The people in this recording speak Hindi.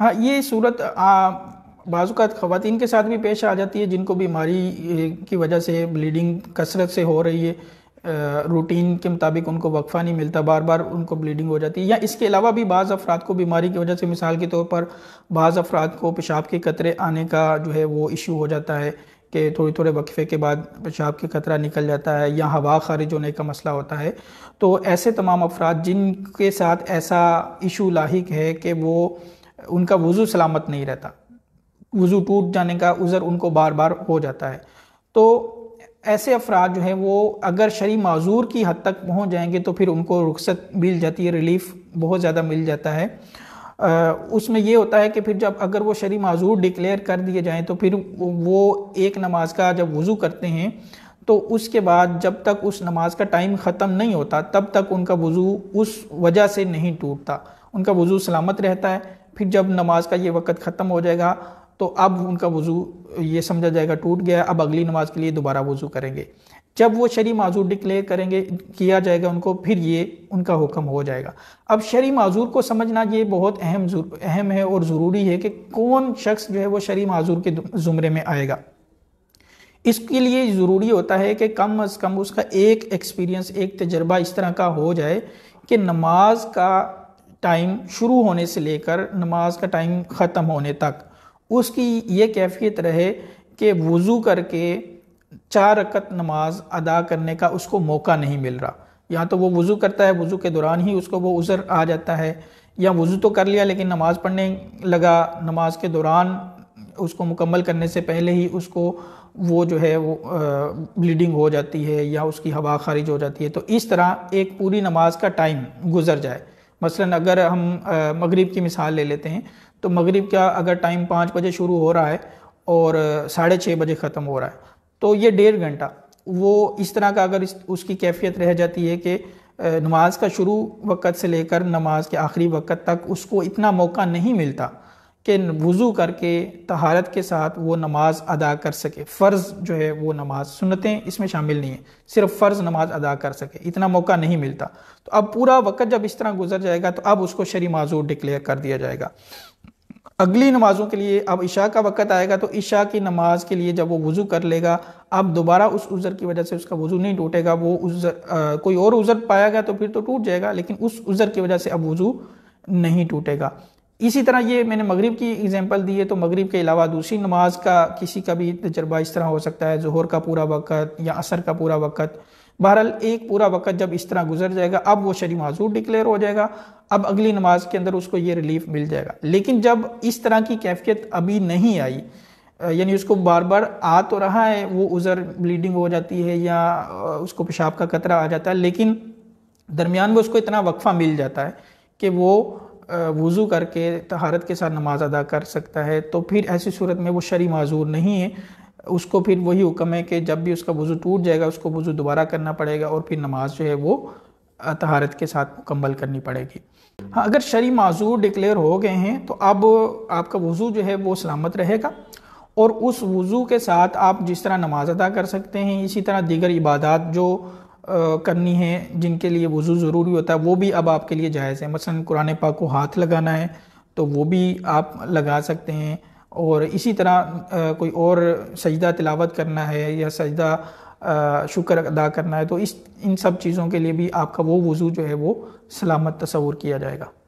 हाँ ये सूरत बाज़ू का ख़वान के साथ भी पेश आ जाती है जिनको बीमारी की वजह से ब्लीडिंग कसरत से हो रही है रूटीन के मुताबिक उनको वक्फ़ा नहीं मिलता बार बार उनको ब्लीडिंग हो जाती है या इसके अलावा भी बाज़ अफराद को बीमारी की वजह से मिसाल के तौर पर बाज़ अफराद को पेशाब के कतरे आने का जो है वो इशू हो जाता है कि थोड़ी थोड़े वक्फे के बाद पेशाब के कतरा निकल जाता है या हवा खारिज होने का मसला होता है तो ऐसे तमाम अफराद जिनके साथ ऐसा इशू लाक है कि वो उनका वज़ू सलामत नहीं रहता वज़ू टूट जाने का उज़र उनको बार बार हो जाता है तो ऐसे अफराद जो हैं वो अगर शरी माजूर की हद तक पहुँच जाएंगे तो फिर उनको रुख्सत मिल जाती है रिलीफ़ बहुत ज़्यादा मिल जाता है उसमें यह होता है कि फिर जब अगर वो शरी माजूर डिक्लेयर कर दिए जाएँ तो फिर वो एक नमाज का जब वज़ू करते हैं तो उसके बाद जब तक उस नमाज का टाइम ख़त्म नहीं होता तब तक उनका वज़ू उस वजह से नहीं टूटता उनका वज़ू सलामत रहता है फिर जब नमाज का ये वक़्त ख़त्म हो जाएगा तो अब उनका वज़ू ये समझा जाएगा टूट गया अब अगली नमाज के लिए दोबारा वज़ू करेंगे जब वो शरी माजूर डिक्लेयर करेंगे किया जाएगा उनको फिर ये उनका हुक्म हो जाएगा अब शरी माजूर को समझना ये बहुत अहम अहम है और ज़रूरी है कि कौन शख्स जो है वो शरी माजूर के ज़ुमरे में आएगा इसके लिए ज़रूरी होता है कि कम अज़ कम उसका एक एक्सपीरियंस एक तजर्बा इस तरह का हो जाए कि नमाज का टाइम शुरू होने से लेकर नमाज का टाइम ख़त्म होने तक उसकी ये कैफियत रहे कि वज़ू करके चार रकत नमाज अदा करने का उसको मौका नहीं मिल रहा या तो वो वज़ू करता है वज़ू के दौरान ही उसको वो उज़र आ जाता है या वज़ू तो कर लिया लेकिन नमाज़ पढ़ने लगा नमाज के दौरान उसको मुकम्मल करने से पहले ही उसको वो जो है वो ब्लीडिंग हो जाती है या उसकी हवा खारिज हो जाती है तो इस तरह एक पूरी नमाज का टाइम गुजर जाए मसलन अगर हम मगरिब की मिसाल ले लेते हैं तो मगरिब का अगर टाइम पाँच बजे शुरू हो रहा है और साढ़े छः बजे ख़त्म हो रहा है तो ये डेढ़ घंटा वो इस तरह का अगर इस, उसकी कैफियत रह जाती है कि नमाज का शुरू वक़्त से लेकर नमाज के आखिरी वक़्त तक उसको इतना मौका नहीं मिलता कि वज़ू करके तहारत के साथ वो नमाज़ अदा कर सके फ़र्ज़ जो है वो नमाज सुनतें इसमें शामिल नहीं है सिर्फ फ़र्ज़ नमाज अदा कर सके इतना मौका नहीं मिलता तो अब पूरा वक़्त जब इस तरह गुजर जाएगा तो अब उसको शरी माजूर डिक्लेयर कर दिया जाएगा अगली नमाज़ों के लिए अब इशा का वक़्त आएगा तो इशा की नमाज़ के लिए जब वो वज़ू कर लेगा अब दोबारा उस उज़र की वजह से उसका वज़ू नहीं टूटेगा वो उज़र कोई और उज़र पाया गया तो फिर तो टूट जाएगा लेकिन उस उज़र की वजह से अब वज़ू नहीं टूटेगा इसी तरह ये मैंने मगरिब की एग्जांपल दी है तो मगरिब के अलावा दूसरी नमाज का किसी का भी तजर्बा इस तरह हो सकता है जहर का पूरा वक़्त या असर का पूरा वक़्त बहरहाल एक पूरा वक़्त जब इस तरह गुजर जाएगा अब वो शरी माजूर डिक्लेयर हो जाएगा अब अगली नमाज के अंदर उसको ये रिलीफ मिल जाएगा लेकिन जब इस तरह की कैफियत अभी नहीं आई यानी उसको बार बार आ तो रहा है वो उज़र ब्लीडिंग हो जाती है या उसको पेशाब का कतरा आ जाता है लेकिन दरमियान में उसको इतना वक्फ़ा मिल जाता है कि वो वज़ू करके तहारत के साथ नमाज़ अदा कर सकता है तो फिर ऐसी सूरत में वो शरी माजूर नहीं है उसको फिर वही हुक्म है कि जब भी उसका वज़ू टूट जाएगा उसको वज़ू दोबारा करना पड़ेगा और फिर नमाज जो है वो तहारत के साथ मुकम्मल करनी पड़ेगी हाँ अगर शरी माजूर डिक्लेयर हो गए हैं तो अब आपका वज़ू जो है वो सलामत रहेगा और उस वज़ू के साथ आप जिस तरह नमाज अदा कर सकते हैं इसी तरह दीगर इबादत जो करनी है जिनके लिए वज़ू ज़रूरी होता है वो भी अब आपके लिए जायज़ है मसलन कुरान पाक को हाथ लगाना है तो वो भी आप लगा सकते हैं और इसी तरह कोई और सजदा तिलावत करना है या सजदा शुक्र अदा करना है तो इस इन सब चीज़ों के लिए भी आपका वो वज़ू जो है वो सलामत तस्वूर किया जाएगा